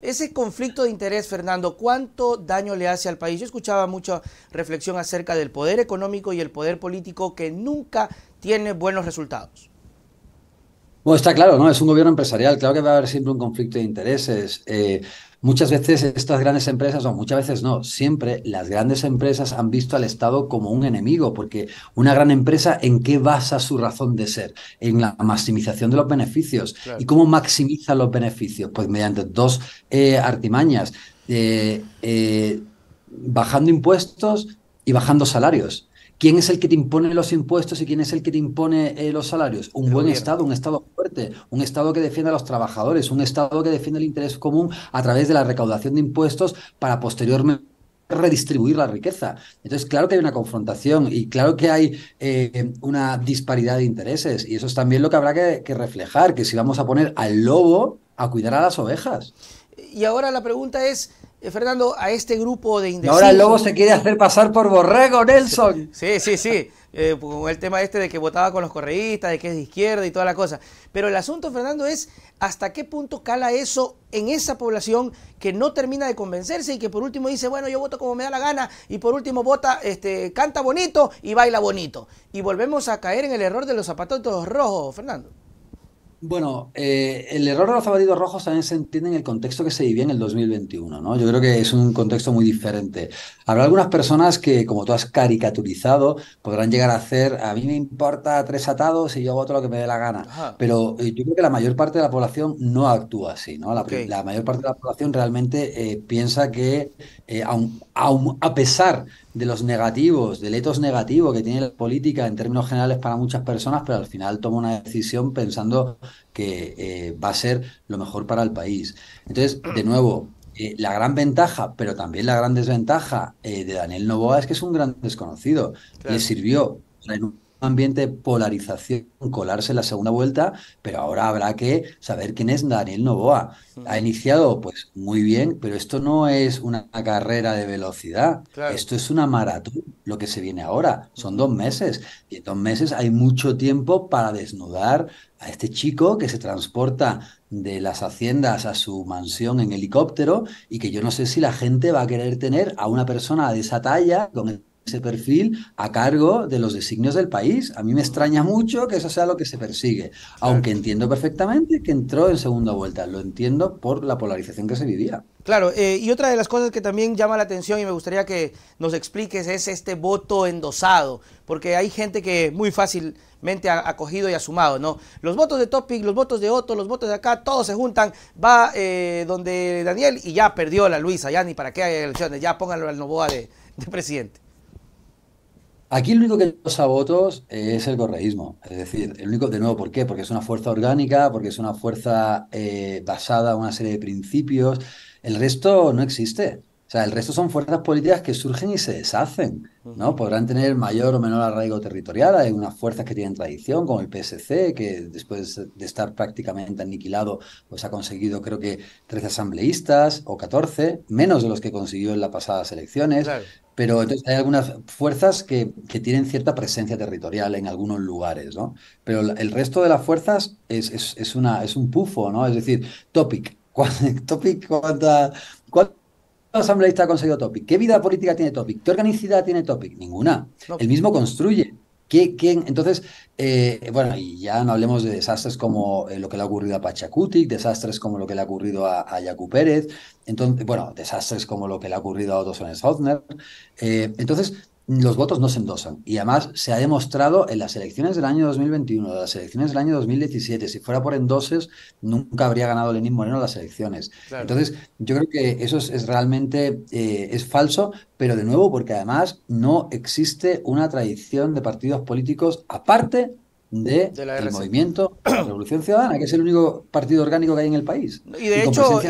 Ese conflicto de interés, Fernando, ¿cuánto daño le hace al país? Yo escuchaba mucha reflexión acerca del poder económico y el poder político que nunca tiene buenos resultados. Bueno, está claro, ¿no? Es un gobierno empresarial, claro que va a haber siempre un conflicto de intereses. Eh, Muchas veces estas grandes empresas, o muchas veces no, siempre las grandes empresas han visto al Estado como un enemigo, porque una gran empresa, ¿en qué basa su razón de ser? En la maximización de los beneficios. ¿Y cómo maximiza los beneficios? Pues mediante dos eh, artimañas, eh, eh, bajando impuestos y bajando salarios. ¿Quién es el que te impone los impuestos y quién es el que te impone eh, los salarios? Un buen Estado, un Estado fuerte, un Estado que defienda a los trabajadores, un Estado que defiende el interés común a través de la recaudación de impuestos para posteriormente redistribuir la riqueza. Entonces, claro que hay una confrontación y claro que hay eh, una disparidad de intereses y eso es también lo que habrá que, que reflejar, que si vamos a poner al lobo a cuidar a las ovejas. Y ahora la pregunta es, eh, Fernando, a este grupo de indecisos. Ahora el lobo se quiere hacer pasar por borrego, Nelson. Sí, sí, sí. Eh, con el tema este de que votaba con los correístas, de que es de izquierda y toda la cosa. Pero el asunto, Fernando, es hasta qué punto cala eso en esa población que no termina de convencerse y que por último dice, bueno, yo voto como me da la gana y por último vota, este, canta bonito y baila bonito. Y volvemos a caer en el error de los zapatos rojos, Fernando. Bueno, eh, el error de los zapatitos rojos también se entiende en el contexto que se vivía en el 2021, ¿no? Yo creo que es un contexto muy diferente. Habrá algunas personas que, como tú has caricaturizado, podrán llegar a hacer, a mí me importa tres atados y yo hago otro lo que me dé la gana. Pero eh, yo creo que la mayor parte de la población no actúa así, ¿no? La, mayor parte de la población realmente eh, piensa que, a pesar de los negativos, del etos negativo que tiene la política en términos generales para muchas personas, pero al final toma una decisión pensando que eh, va a ser lo mejor para el país. Entonces, de nuevo, eh, la gran ventaja, pero también la gran desventaja eh, de Daniel Novoa es que es un gran desconocido. y sirvió ambiente polarización, colarse la segunda vuelta, pero ahora habrá que saber quién es Daniel Novoa. Mm. Ha iniciado pues muy bien, pero esto no es una carrera de velocidad, esto es una maratón, lo que se viene ahora, son dos meses, y en dos meses hay mucho tiempo para desnudar a este chico que se transporta de las haciendas a su mansión en helicóptero y que yo no sé si la gente va a querer tener a una persona de esa talla, con ese perfil a cargo de los designios del país. A mí me extraña mucho que eso sea lo que se persigue, aunque entiendo perfectamente que entró en segunda vuelta, lo entiendo por la polarización que se vivía. Claro, eh, y otra de las cosas que también llama la atención y me gustaría que nos expliques es este voto endosado, porque hay gente que muy fácilmente ha acogido y ha sumado, ¿no? Los votos de Topic, los votos de Otto, los votos de acá, todos se juntan, va eh, donde Daniel y ya perdió la Luisa, ya ni para qué hay elecciones, ya pónganlo al Novoa de, de presidente. Aquí lo único que causa votos es el correísmo. Es decir, el único, de nuevo, ¿por qué? Porque es una fuerza orgánica, porque es una fuerza eh, basada en una serie de principios. El resto no existe. O sea, el resto son fuerzas políticas que surgen y se deshacen, ¿no? Podrán tener mayor o menor arraigo territorial, hay unas fuerzas que tienen tradición, como el PSC, que después de estar prácticamente aniquilado, pues ha conseguido creo que 13 asambleístas o 14, menos de los que consiguió en las pasadas elecciones. Pero entonces hay algunas fuerzas que, que, tienen cierta presencia territorial en algunos lugares, ¿no? Pero el resto de las fuerzas es, es, es una, es un pufo, ¿no? Es decir, Topic. ¿Topic cuánta, cuánta asambleísta ha conseguido Topic? ¿Qué vida política tiene Topic? ¿Qué organicidad tiene Topic? Ninguna. El mismo construye. ¿Qué, Entonces, eh, bueno, y ya no hablemos de desastres como eh, lo que le ha ocurrido a Pachacuti, desastres como lo que le ha ocurrido a, a Yacu Pérez, entonces, bueno, desastres como lo que le ha ocurrido a Otto Sones eh, entonces, los votos no se endosan. Y además se ha demostrado en las elecciones del año 2021, de las elecciones del año 2017, si fuera por endoses, nunca habría ganado Lenín Moreno las elecciones. Entonces, yo creo que eso es, realmente eh, es falso, pero de nuevo, porque además no existe una tradición de partidos políticos aparte del movimiento de la Revolución Ciudadana, que es el único partido orgánico que hay en el país. Y de hecho...